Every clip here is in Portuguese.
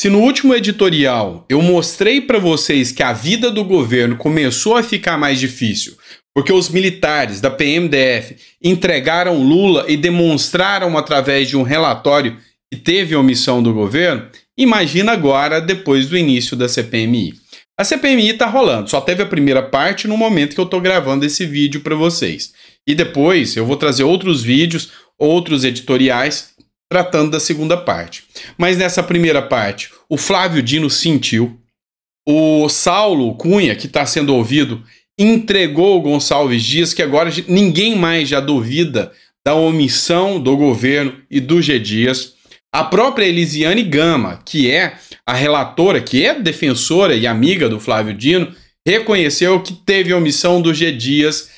Se no último editorial eu mostrei para vocês que a vida do governo começou a ficar mais difícil porque os militares da PMDF entregaram Lula e demonstraram através de um relatório que teve omissão do governo, imagina agora depois do início da CPMI. A CPMI está rolando, só teve a primeira parte no momento que eu estou gravando esse vídeo para vocês. E depois eu vou trazer outros vídeos, outros editoriais tratando da segunda parte. Mas nessa primeira parte, o Flávio Dino sentiu, o Saulo Cunha, que está sendo ouvido, entregou o Gonçalves Dias, que agora ninguém mais já duvida da omissão do governo e do G. Dias. A própria Elisiane Gama, que é a relatora, que é defensora e amiga do Flávio Dino, reconheceu que teve omissão do G. Dias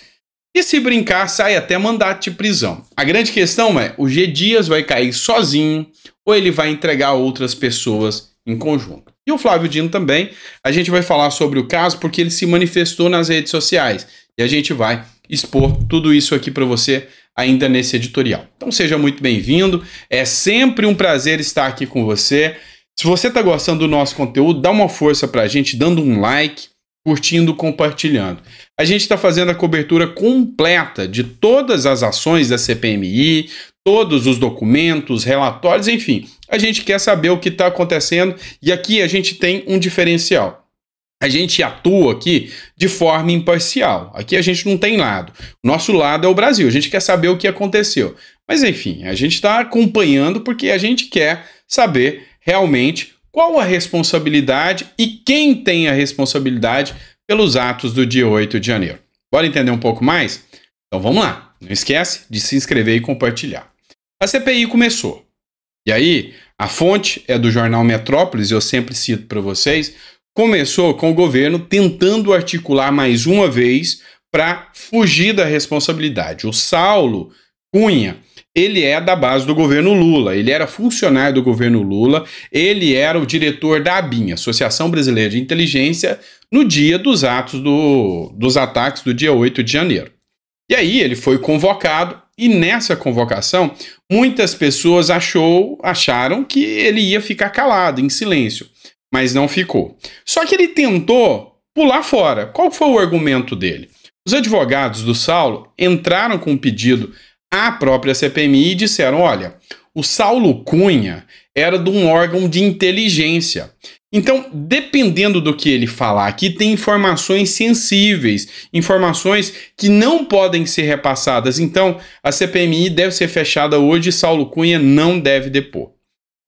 e se brincar, sai até mandato de prisão. A grande questão é: o G Dias vai cair sozinho ou ele vai entregar outras pessoas em conjunto? E o Flávio Dino também. A gente vai falar sobre o caso porque ele se manifestou nas redes sociais e a gente vai expor tudo isso aqui para você ainda nesse editorial. Então seja muito bem-vindo. É sempre um prazer estar aqui com você. Se você está gostando do nosso conteúdo, dá uma força para a gente dando um like, curtindo, compartilhando a gente está fazendo a cobertura completa de todas as ações da CPMI, todos os documentos, relatórios, enfim. A gente quer saber o que está acontecendo e aqui a gente tem um diferencial. A gente atua aqui de forma imparcial. Aqui a gente não tem lado. Nosso lado é o Brasil. A gente quer saber o que aconteceu. Mas enfim, a gente está acompanhando porque a gente quer saber realmente qual a responsabilidade e quem tem a responsabilidade pelos atos do dia 8 de janeiro. Bora entender um pouco mais? Então vamos lá. Não esquece de se inscrever e compartilhar. A CPI começou. E aí, a fonte é do jornal Metrópolis, eu sempre cito para vocês, começou com o governo tentando articular mais uma vez para fugir da responsabilidade. O Saulo Cunha, ele é da base do governo Lula, ele era funcionário do governo Lula, ele era o diretor da ABIN, Associação Brasileira de Inteligência no dia dos atos do, dos ataques do dia 8 de janeiro. E aí ele foi convocado e nessa convocação muitas pessoas achou, acharam que ele ia ficar calado, em silêncio, mas não ficou. Só que ele tentou pular fora. Qual foi o argumento dele? Os advogados do Saulo entraram com um pedido à própria CPMI e disseram: olha, o Saulo Cunha era de um órgão de inteligência então, dependendo do que ele falar aqui, tem informações sensíveis, informações que não podem ser repassadas. Então, a CPMI deve ser fechada hoje e Saulo Cunha não deve depor.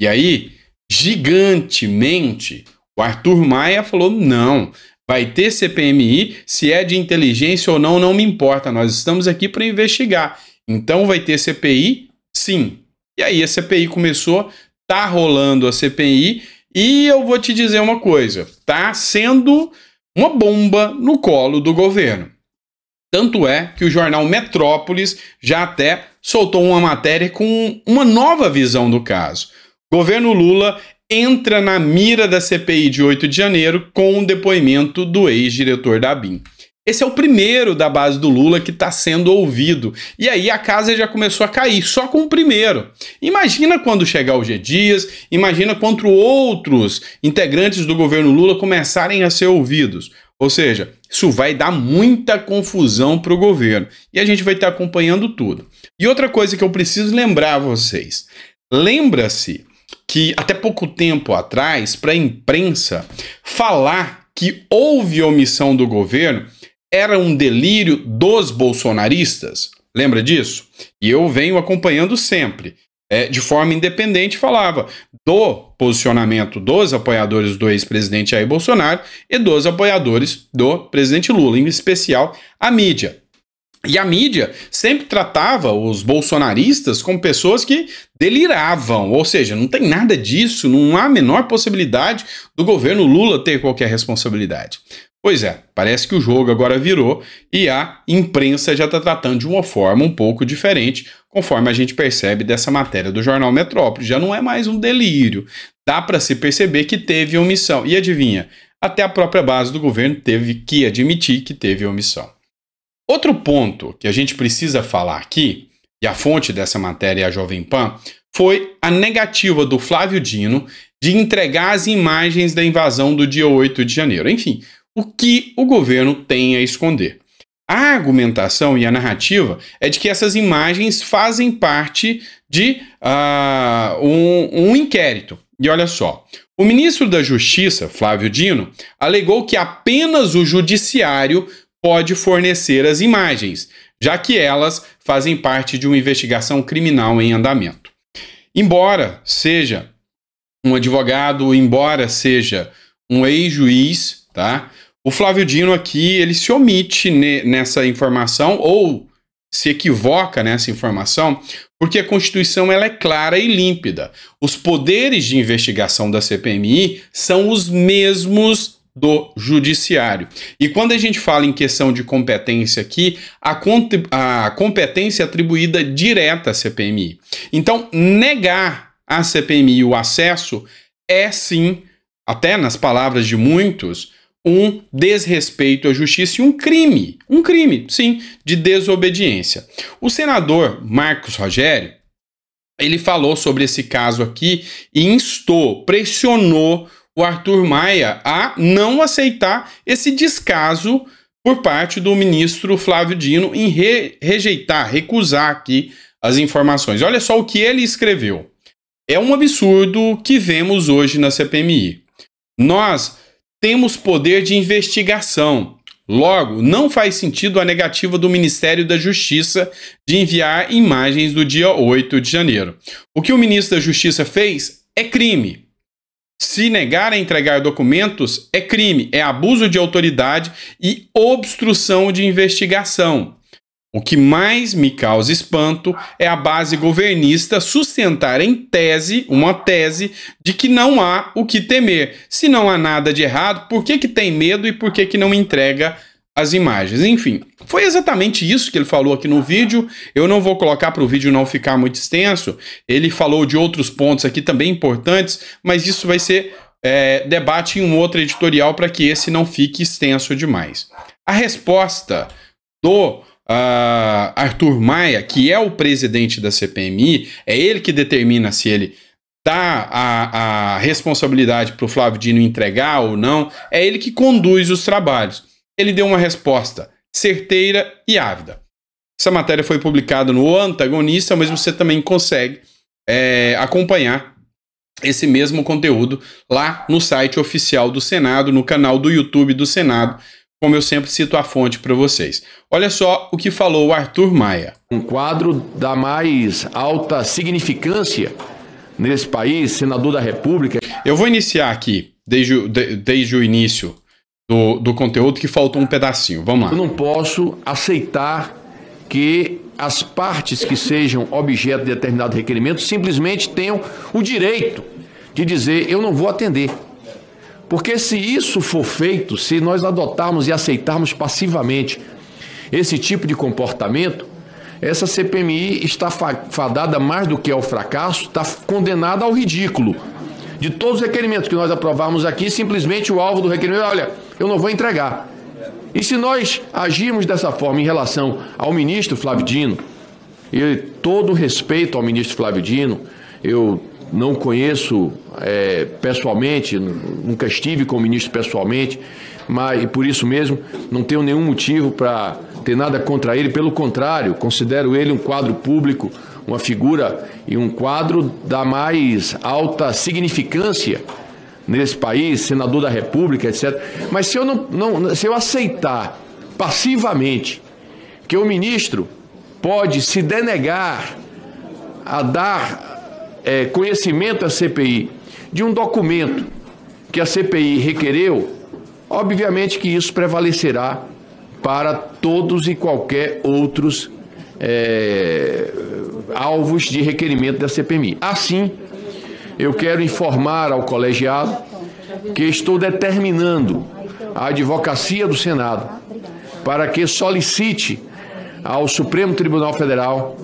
E aí, gigantemente, o Arthur Maia falou: não, vai ter CPMI, se é de inteligência ou não, não me importa, nós estamos aqui para investigar. Então, vai ter CPI? Sim. E aí, a CPI começou, tá rolando a CPI e eu vou te dizer uma coisa, tá sendo uma bomba no colo do governo. Tanto é que o jornal Metrópolis já até soltou uma matéria com uma nova visão do caso. governo Lula entra na mira da CPI de 8 de janeiro com o depoimento do ex-diretor da BIM. Esse é o primeiro da base do Lula que está sendo ouvido. E aí a casa já começou a cair, só com o primeiro. Imagina quando chegar o G Dias, imagina quando outros integrantes do governo Lula começarem a ser ouvidos. Ou seja, isso vai dar muita confusão para o governo. E a gente vai estar tá acompanhando tudo. E outra coisa que eu preciso lembrar a vocês: lembra-se que até pouco tempo atrás, para a imprensa, falar que houve omissão do governo era um delírio dos bolsonaristas. Lembra disso? E eu venho acompanhando sempre. É, de forma independente, falava do posicionamento dos apoiadores do ex-presidente Jair Bolsonaro e dos apoiadores do presidente Lula, em especial a mídia. E a mídia sempre tratava os bolsonaristas como pessoas que deliravam, ou seja, não tem nada disso, não há a menor possibilidade do governo Lula ter qualquer responsabilidade. Pois é, parece que o jogo agora virou e a imprensa já está tratando de uma forma um pouco diferente, conforme a gente percebe dessa matéria do jornal Metrópole. Já não é mais um delírio. Dá para se perceber que teve omissão. E adivinha? Até a própria base do governo teve que admitir que teve omissão. Outro ponto que a gente precisa falar aqui, e a fonte dessa matéria é a Jovem Pan, foi a negativa do Flávio Dino de entregar as imagens da invasão do dia 8 de janeiro. Enfim, o que o governo tem a esconder. A argumentação e a narrativa é de que essas imagens fazem parte de uh, um, um inquérito. E olha só, o ministro da Justiça, Flávio Dino, alegou que apenas o judiciário pode fornecer as imagens, já que elas fazem parte de uma investigação criminal em andamento. Embora seja um advogado, embora seja um ex-juiz, tá? O Flávio Dino aqui, ele se omite ne nessa informação ou se equivoca nessa informação, porque a Constituição ela é clara e límpida. Os poderes de investigação da CPMI são os mesmos do judiciário. E quando a gente fala em questão de competência aqui, a, a competência é atribuída direta à CPMI. Então, negar à CPMI o acesso é sim, até nas palavras de muitos, um desrespeito à justiça e um crime, um crime, sim, de desobediência. O senador Marcos Rogério, ele falou sobre esse caso aqui e instou, pressionou o Arthur Maia a não aceitar esse descaso por parte do ministro Flávio Dino em re rejeitar, recusar aqui as informações. Olha só o que ele escreveu. É um absurdo que vemos hoje na CPMI. Nós temos poder de investigação. Logo, não faz sentido a negativa do Ministério da Justiça de enviar imagens do dia 8 de janeiro. O que o ministro da Justiça fez é crime. Se negar a entregar documentos é crime, é abuso de autoridade e obstrução de investigação. O que mais me causa espanto é a base governista sustentar em tese, uma tese, de que não há o que temer. Se não há nada de errado, por que, que tem medo e por que, que não entrega as imagens? Enfim, foi exatamente isso que ele falou aqui no vídeo. Eu não vou colocar para o vídeo não ficar muito extenso. Ele falou de outros pontos aqui também importantes, mas isso vai ser é, debate em um outro editorial para que esse não fique extenso demais. A resposta do uh, Arthur Maia, que é o presidente da CPMI, é ele que determina se ele dá a, a responsabilidade para o Flávio Dino entregar ou não, é ele que conduz os trabalhos. Ele deu uma resposta certeira e ávida. Essa matéria foi publicada no Antagonista, mas você também consegue é, acompanhar esse mesmo conteúdo lá no site oficial do Senado, no canal do YouTube do Senado como eu sempre cito a fonte para vocês. Olha só o que falou o Arthur Maia. Um quadro da mais alta significância nesse país, senador da República. Eu vou iniciar aqui, desde, de, desde o início do, do conteúdo, que faltou um pedacinho. Vamos lá. Eu não posso aceitar que as partes que sejam objeto de determinado requerimento simplesmente tenham o direito de dizer eu não vou atender. Porque se isso for feito, se nós adotarmos e aceitarmos passivamente esse tipo de comportamento, essa CPMI está fadada mais do que ao fracasso, está condenada ao ridículo. De todos os requerimentos que nós aprovarmos aqui, simplesmente o alvo do requerimento, é, olha, eu não vou entregar. E se nós agirmos dessa forma em relação ao ministro Flávio Dino, e todo respeito ao ministro Flávio Dino, eu não conheço é, pessoalmente, nunca estive com o ministro pessoalmente, mas e por isso mesmo não tenho nenhum motivo para ter nada contra ele, pelo contrário, considero ele um quadro público, uma figura e um quadro da mais alta significância nesse país, senador da República, etc. Mas se eu não, não se eu aceitar passivamente que o ministro pode se denegar a dar é, conhecimento à CPI de um documento que a CPI requereu, obviamente que isso prevalecerá para todos e qualquer outros é, alvos de requerimento da CPMI. Assim, eu quero informar ao colegiado que estou determinando a advocacia do Senado para que solicite ao Supremo Tribunal Federal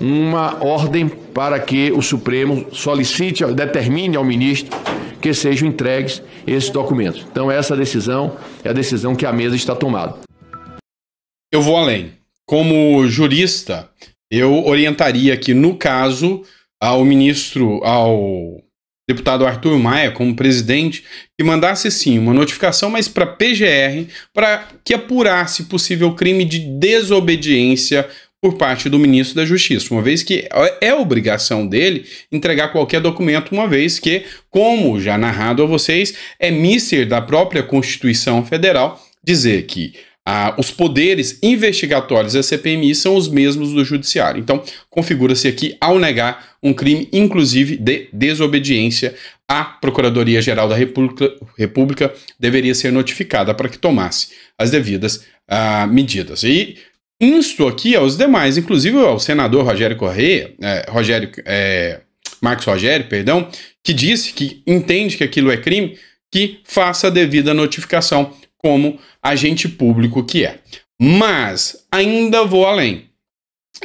uma ordem para que o Supremo solicite, determine ao ministro que sejam entregues esses documentos. Então, essa decisão é a decisão que a mesa está tomada. Eu vou além. Como jurista, eu orientaria que, no caso, ao ministro, ao deputado Arthur Maia, como presidente, que mandasse sim uma notificação, mas para PGR, para que apurasse possível crime de desobediência por parte do ministro da Justiça, uma vez que é obrigação dele entregar qualquer documento, uma vez que, como já narrado a vocês, é míster da própria Constituição Federal dizer que ah, os poderes investigatórios da CPMI são os mesmos do Judiciário. Então, configura-se aqui, ao negar, um crime, inclusive, de desobediência à Procuradoria-Geral da República, República, deveria ser notificada para que tomasse as devidas ah, medidas. E Insto aqui aos demais, inclusive ao senador Rogério Correia, é, Rogério, é, Marcos Rogério, perdão, que disse que entende que aquilo é crime, que faça a devida notificação como agente público que é. Mas ainda vou além.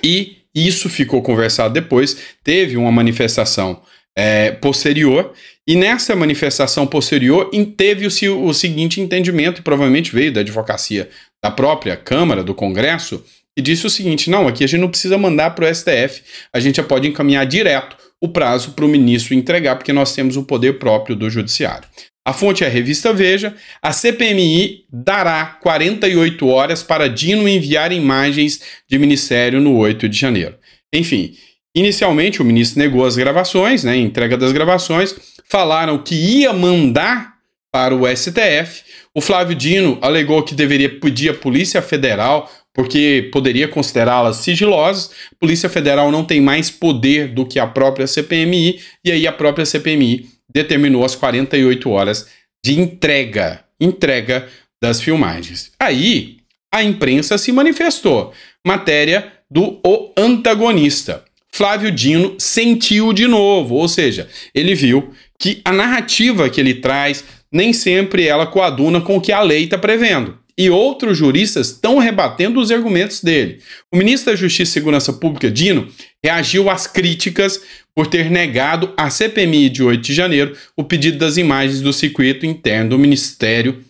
E isso ficou conversado depois. Teve uma manifestação é, posterior. E nessa manifestação posterior, teve o, o seguinte entendimento, e provavelmente veio da advocacia da própria Câmara, do Congresso, e disse o seguinte: não, aqui a gente não precisa mandar para o STF, a gente já pode encaminhar direto o prazo para o ministro entregar, porque nós temos o poder próprio do Judiciário. A fonte é a revista Veja. A CPMI dará 48 horas para Dino enviar imagens de ministério no 8 de janeiro. Enfim, Inicialmente, o ministro negou as gravações, né, entrega das gravações, falaram que ia mandar para o STF. O Flávio Dino alegou que deveria pedir à Polícia Federal, porque poderia considerá-las sigilosas. A Polícia Federal não tem mais poder do que a própria CPMI, e aí a própria CPMI determinou as 48 horas de entrega, entrega das filmagens. Aí a imprensa se manifestou. Matéria do O Antagonista. Flávio Dino sentiu de novo, ou seja, ele viu que a narrativa que ele traz nem sempre ela coaduna com o que a lei está prevendo. E outros juristas estão rebatendo os argumentos dele. O ministro da Justiça e Segurança Pública, Dino, reagiu às críticas por ter negado à CPMI de 8 de janeiro o pedido das imagens do circuito interno do Ministério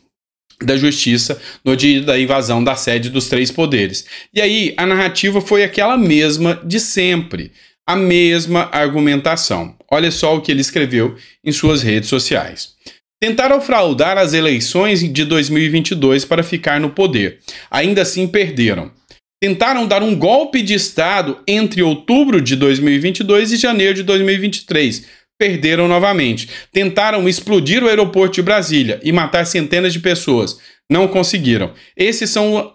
da justiça no dia da invasão da sede dos três poderes. E aí a narrativa foi aquela mesma de sempre, a mesma argumentação. Olha só o que ele escreveu em suas redes sociais. Tentaram fraudar as eleições de 2022 para ficar no poder. Ainda assim perderam. Tentaram dar um golpe de Estado entre outubro de 2022 e janeiro de 2023 perderam novamente. Tentaram explodir o aeroporto de Brasília e matar centenas de pessoas. Não conseguiram. São,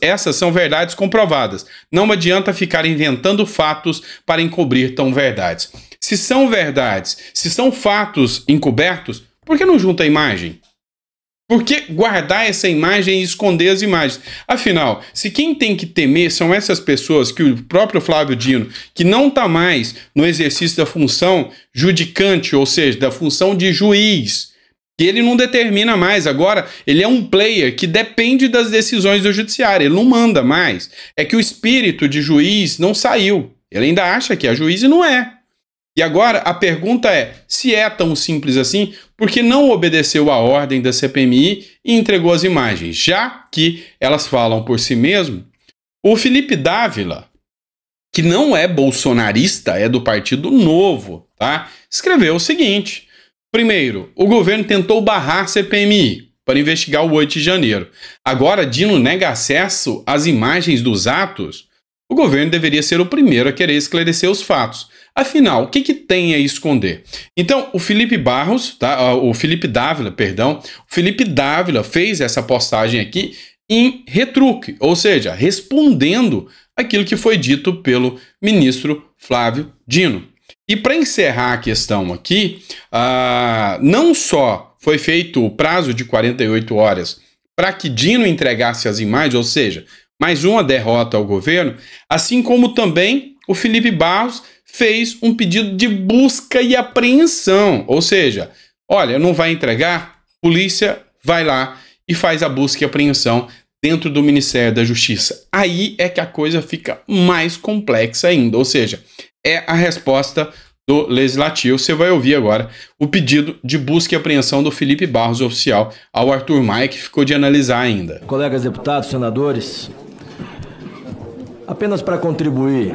essas são verdades comprovadas. Não adianta ficar inventando fatos para encobrir tão verdades. Se são verdades, se são fatos encobertos, por que não junta a imagem? Por que guardar essa imagem e esconder as imagens? Afinal, se quem tem que temer são essas pessoas que o próprio Flávio Dino, que não está mais no exercício da função judicante, ou seja, da função de juiz, que ele não determina mais, agora ele é um player que depende das decisões do judiciário, ele não manda mais. É que o espírito de juiz não saiu. Ele ainda acha que é juiz e não é. E agora a pergunta é: se é tão simples assim, por que não obedeceu a ordem da CPMI e entregou as imagens, já que elas falam por si mesmo? O Felipe Dávila, que não é bolsonarista, é do Partido Novo, tá? Escreveu o seguinte: primeiro, o governo tentou barrar a CPMI para investigar o 8 de janeiro. Agora Dino nega acesso às imagens dos atos. O governo deveria ser o primeiro a querer esclarecer os fatos Afinal, o que, que tem a esconder? Então, o Felipe Barros, tá? Ah, o Felipe Dávila, perdão, o Felipe Dávila fez essa postagem aqui em retruque, ou seja, respondendo aquilo que foi dito pelo ministro Flávio Dino. E para encerrar a questão aqui, uh, não só foi feito o prazo de 48 horas para que Dino entregasse as imagens, ou seja, mais uma derrota ao governo, assim como também o Felipe Barros fez um pedido de busca e apreensão. Ou seja, olha, não vai entregar, polícia vai lá e faz a busca e apreensão dentro do Ministério da Justiça. Aí é que a coisa fica mais complexa ainda. Ou seja, é a resposta do Legislativo. Você vai ouvir agora o pedido de busca e apreensão do Felipe Barros, oficial, ao Arthur Maia, que ficou de analisar ainda. Colegas deputados, senadores, apenas para contribuir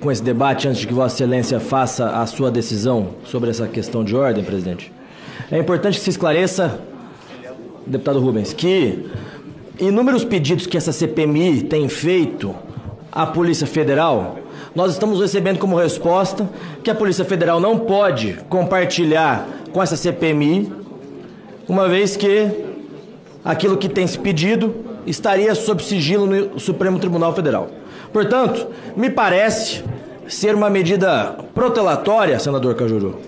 com esse debate antes de que Vossa Excelência faça a sua decisão sobre essa questão de ordem, presidente? É importante que se esclareça, deputado Rubens, que inúmeros pedidos que essa CPMI tem feito à Polícia Federal, nós estamos recebendo como resposta que a Polícia Federal não pode compartilhar com essa CPMI, uma vez que aquilo que tem se pedido estaria sob sigilo no Supremo Tribunal Federal. Portanto, me parece ser uma medida protelatória, senador Cajuru,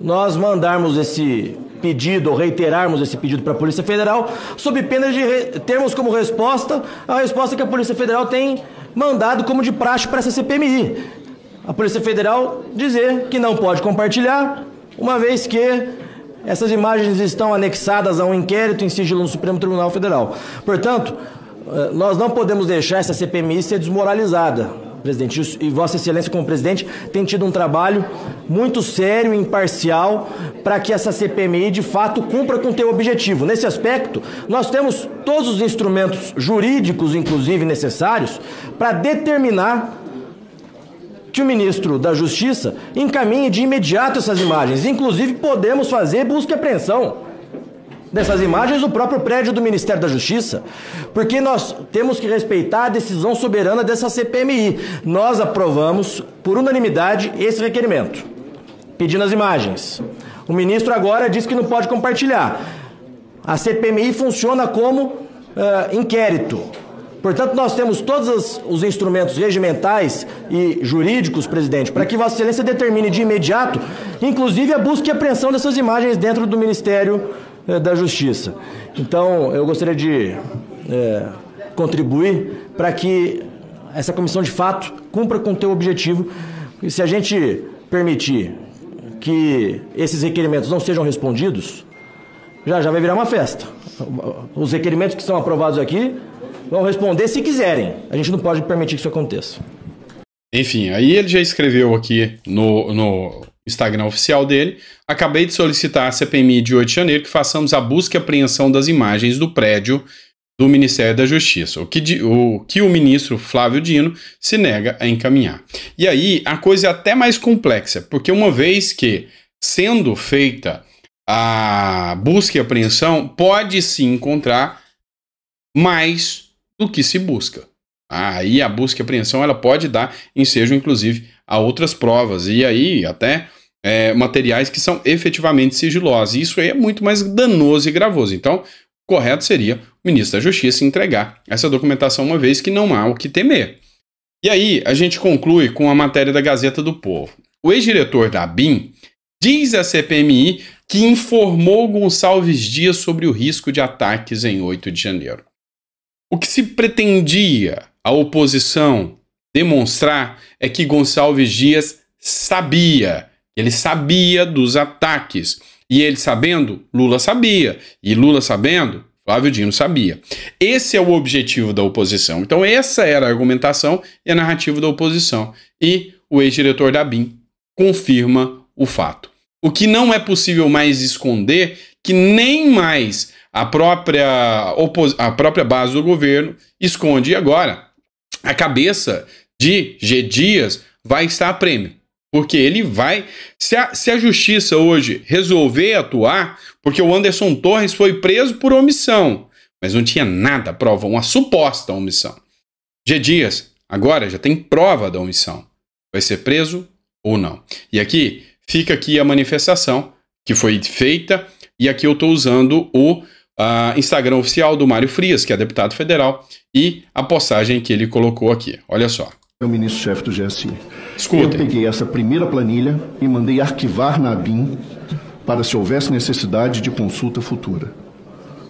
nós mandarmos esse pedido, ou reiterarmos esse pedido para a Polícia Federal, sob pena de termos como resposta a resposta que a Polícia Federal tem mandado como de praxe para essa CPMI. A Polícia Federal dizer que não pode compartilhar, uma vez que essas imagens estão anexadas a um inquérito em sigilo no Supremo Tribunal Federal. Portanto, eh, nós não podemos deixar essa CPMI ser desmoralizada, presidente. E Vossa Excelência, como presidente, tem tido um trabalho muito sério e imparcial para que essa CPMI de fato cumpra com o seu objetivo. Nesse aspecto, nós temos todos os instrumentos jurídicos, inclusive necessários, para determinar que o ministro da Justiça encaminhe de imediato essas imagens. Inclusive, podemos fazer busca e apreensão dessas imagens o próprio prédio do Ministério da Justiça, porque nós temos que respeitar a decisão soberana dessa CPMI. Nós aprovamos por unanimidade esse requerimento, pedindo as imagens. O ministro agora diz que não pode compartilhar. A CPMI funciona como uh, inquérito. Portanto, nós temos todos os instrumentos regimentais e jurídicos, presidente, para que Vossa Excelência determine de imediato, inclusive a busca e apreensão dessas imagens dentro do Ministério eh, da Justiça. Então, eu gostaria de é, contribuir para que essa comissão de fato cumpra com o teu objetivo. E se a gente permitir que esses requerimentos não sejam respondidos, já já vai virar uma festa. Os requerimentos que são aprovados aqui vão responder se quiserem. A gente não pode permitir que isso aconteça. Enfim, aí ele já escreveu aqui no, no Instagram oficial dele, acabei de solicitar à CPMI de 8 de janeiro que façamos a busca e apreensão das imagens do prédio do Ministério da Justiça, o que, o que o ministro Flávio Dino se nega a encaminhar. E aí a coisa é até mais complexa, porque uma vez que sendo feita a busca e apreensão, pode se encontrar mais do que se busca. Aí a busca e apreensão ela pode dar ensejo, inclusive, a outras provas. E aí, até é, materiais que são efetivamente sigilosos. E isso aí é muito mais danoso e gravoso. Então, correto seria o ministro da Justiça entregar essa documentação uma vez que não há o que temer. E aí, a gente conclui com a matéria da Gazeta do Povo. O ex-diretor da BIM diz à CPMI que informou Gonçalves Dias sobre o risco de ataques em 8 de janeiro. O que se pretendia a oposição demonstrar é que Gonçalves Dias sabia, ele sabia dos ataques. E ele sabendo, Lula sabia. E Lula sabendo, Flávio Dino sabia. Esse é o objetivo da oposição. Então, essa era a argumentação e a narrativa da oposição. E o ex-diretor da BIM confirma o fato. O que não é possível mais esconder que nem mais a própria, a própria base do governo esconde agora a cabeça de G. Dias vai estar a prêmio. Porque ele vai. Se a, se a justiça hoje resolver atuar, porque o Anderson Torres foi preso por omissão, mas não tinha nada, prova, uma suposta omissão. G. Dias, agora já tem prova da omissão. Vai ser preso ou não. E aqui fica aqui a manifestação que foi feita, e aqui eu estou usando o Uh, Instagram oficial do Mário Frias, que é deputado federal, e a postagem que ele colocou aqui. Olha só o ministro-chefe do GSI. Escutem. Eu peguei essa primeira planilha e mandei arquivar na ABIN para se houvesse necessidade de consulta futura.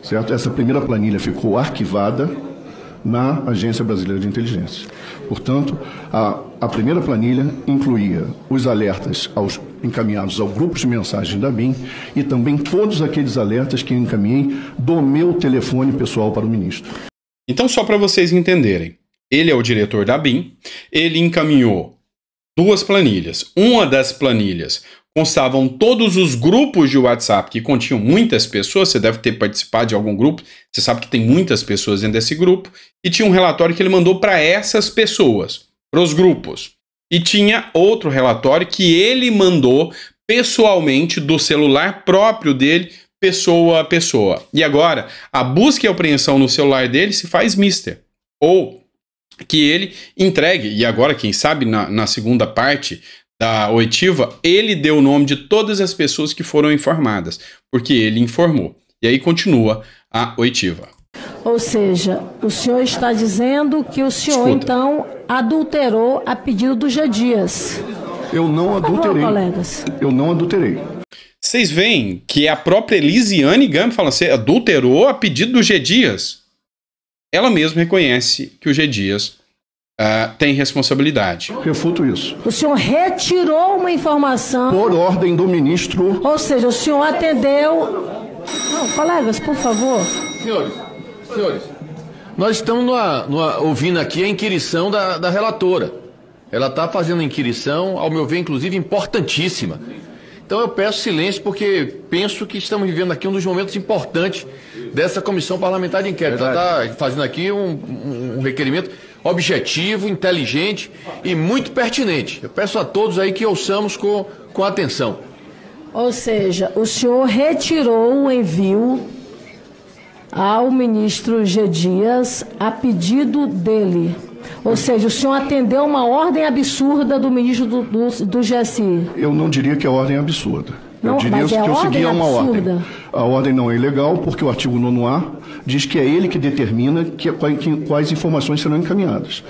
Certo? Essa primeira planilha ficou arquivada na Agência Brasileira de Inteligência. Portanto, a, a primeira planilha incluía os alertas aos, encaminhados ao grupo de mensagem da BIM e também todos aqueles alertas que eu encaminhei do meu telefone pessoal para o ministro. Então, só para vocês entenderem, ele é o diretor da BIM. Ele encaminhou duas planilhas. Uma das planilhas constavam todos os grupos de WhatsApp que continham muitas pessoas. Você deve ter participado de algum grupo. Você sabe que tem muitas pessoas dentro desse grupo. E tinha um relatório que ele mandou para essas pessoas, para os grupos. E tinha outro relatório que ele mandou pessoalmente do celular próprio dele, pessoa a pessoa. E agora, a busca e apreensão no celular dele se faz mister. Ou que ele entregue, e agora, quem sabe, na, na segunda parte da oitiva, ele deu o nome de todas as pessoas que foram informadas, porque ele informou. E aí continua a oitiva. Ou seja, o senhor está dizendo que o senhor Escuta. então adulterou a pedido do G. Dias. Eu não Por adulterei. Favor, colegas. Eu não adulterei. Vocês veem que a própria Elisiane Gama fala assim, adulterou a pedido do G. Dias. Ela mesma reconhece que o G. Dias Uh, tem responsabilidade. Refuto isso. O senhor retirou uma informação. Por ordem do ministro. Ou seja, o senhor atendeu. Não, colegas, por favor. Senhores, senhores, nós estamos numa, numa, ouvindo aqui a inquirição da, da relatora. Ela está fazendo inquirição, ao meu ver, inclusive importantíssima. Então eu peço silêncio porque penso que estamos vivendo aqui um dos momentos importantes dessa comissão parlamentar de inquérito. Ela está fazendo aqui um, um requerimento objetivo, inteligente e muito pertinente. Eu peço a todos aí que ouçamos com, com atenção. Ou seja, o senhor retirou o envio ao ministro G. Dias a pedido dele. Ou seja, o senhor atendeu uma ordem absurda do ministro do, do, do GSI. Eu não diria que é ordem absurda. Não, eu diria que é eu segui uma absurda. ordem. A ordem não é ilegal, porque o artigo 9A diz que é ele que determina que, que, quais informações serão encaminhadas.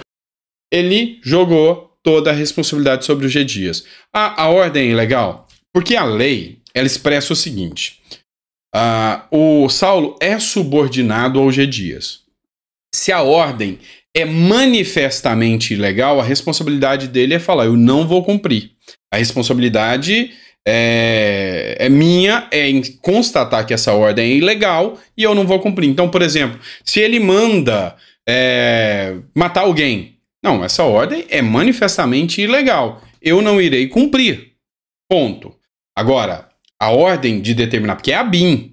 Ele jogou toda a responsabilidade sobre o G. Dias. A, a ordem é ilegal? Porque a lei ela expressa o seguinte: uh, o Saulo é subordinado ao G. Dias. Se a ordem é manifestamente ilegal, a responsabilidade dele é falar: eu não vou cumprir. A responsabilidade é, é, minha é em constatar que essa ordem é ilegal e eu não vou cumprir. Então, por exemplo, se ele manda é, matar alguém, não, essa ordem é manifestamente ilegal. Eu não irei cumprir. Ponto. Agora, a ordem de determinar, porque é a BIM,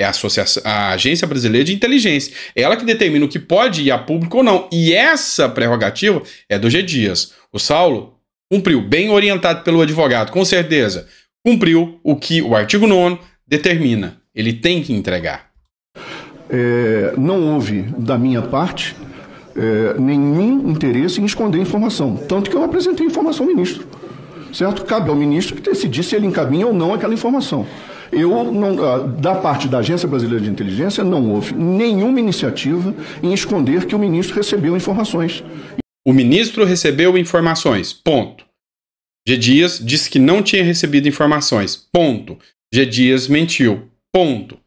é a, associação, a Agência Brasileira de Inteligência. ela que determina o que pode ir a público ou não. E essa prerrogativa é do G. Dias. O Saulo cumpriu, bem orientado pelo advogado, com certeza, cumpriu o que o artigo 9 determina. Ele tem que entregar. É, não houve, da minha parte, é, nenhum interesse em esconder informação. Tanto que eu apresentei informação ao ministro. Certo? Cabe ao ministro decidir se ele encaminha ou não aquela informação. Eu não, ah, da parte da Agência Brasileira de Inteligência não houve nenhuma iniciativa em esconder que o ministro recebeu informações. O ministro recebeu informações. Ponto. G. Dias disse que não tinha recebido informações. Ponto. G. Dias mentiu. Ponto.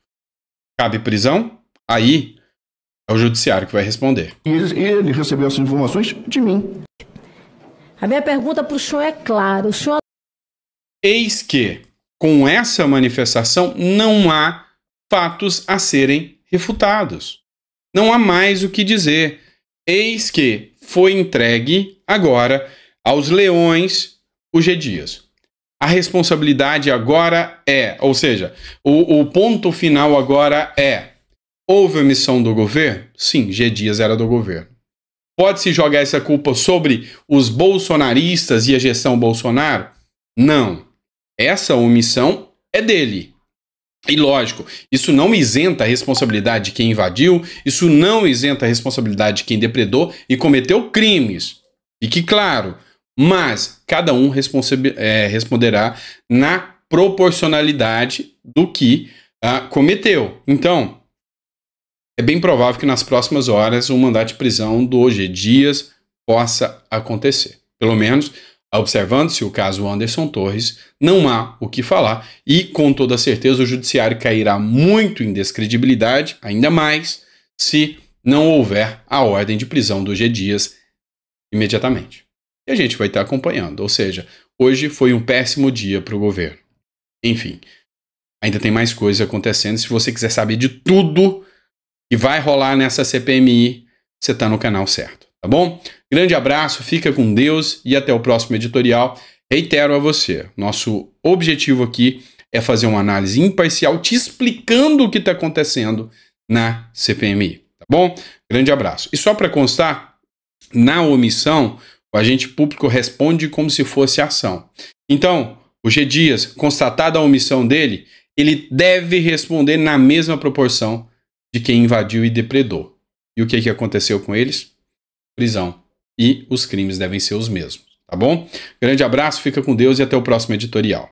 Cabe prisão? Aí é o judiciário que vai responder. E ele recebeu essas informações de mim. A minha pergunta para o senhor é clara. O senhor... Eis que com essa manifestação não há fatos a serem refutados. Não há mais o que dizer. Eis que foi entregue agora aos leões o G. Dias. A responsabilidade agora é, ou seja, o, o ponto final agora é: houve omissão do governo? Sim, G. Dias era do governo. Pode-se jogar essa culpa sobre os bolsonaristas e a gestão Bolsonaro? Não. Essa omissão é dele. E lógico, isso não isenta a responsabilidade de quem invadiu, isso não isenta a responsabilidade de quem depredou e cometeu crimes. E que claro, mas cada um é, responderá na proporcionalidade do que ah, cometeu. Então, é bem provável que nas próximas horas o um mandato de prisão do hoje Dias possa acontecer. Pelo menos Observando-se o caso Anderson Torres, não há o que falar e, com toda certeza, o judiciário cairá muito em descredibilidade, ainda mais se não houver a ordem de prisão do G. Dias imediatamente. E a gente vai estar acompanhando, ou seja, hoje foi um péssimo dia para o governo. Enfim, ainda tem mais coisas acontecendo. Se você quiser saber de tudo que vai rolar nessa CPMI, você está no canal certo, tá bom? Grande abraço, fica com Deus e até o próximo editorial. Reitero a você, nosso objetivo aqui é fazer uma análise imparcial te explicando o que está acontecendo na CPMI, tá bom? Grande abraço. E só para constar, na omissão, o agente público responde como se fosse ação. Então, o G. Dias, constatada a omissão dele, ele deve responder na mesma proporção de quem invadiu e depredou. E o que, que aconteceu com eles? Prisão e os crimes devem ser os mesmos, tá bom? Grande abraço, fica com Deus e até o próximo editorial.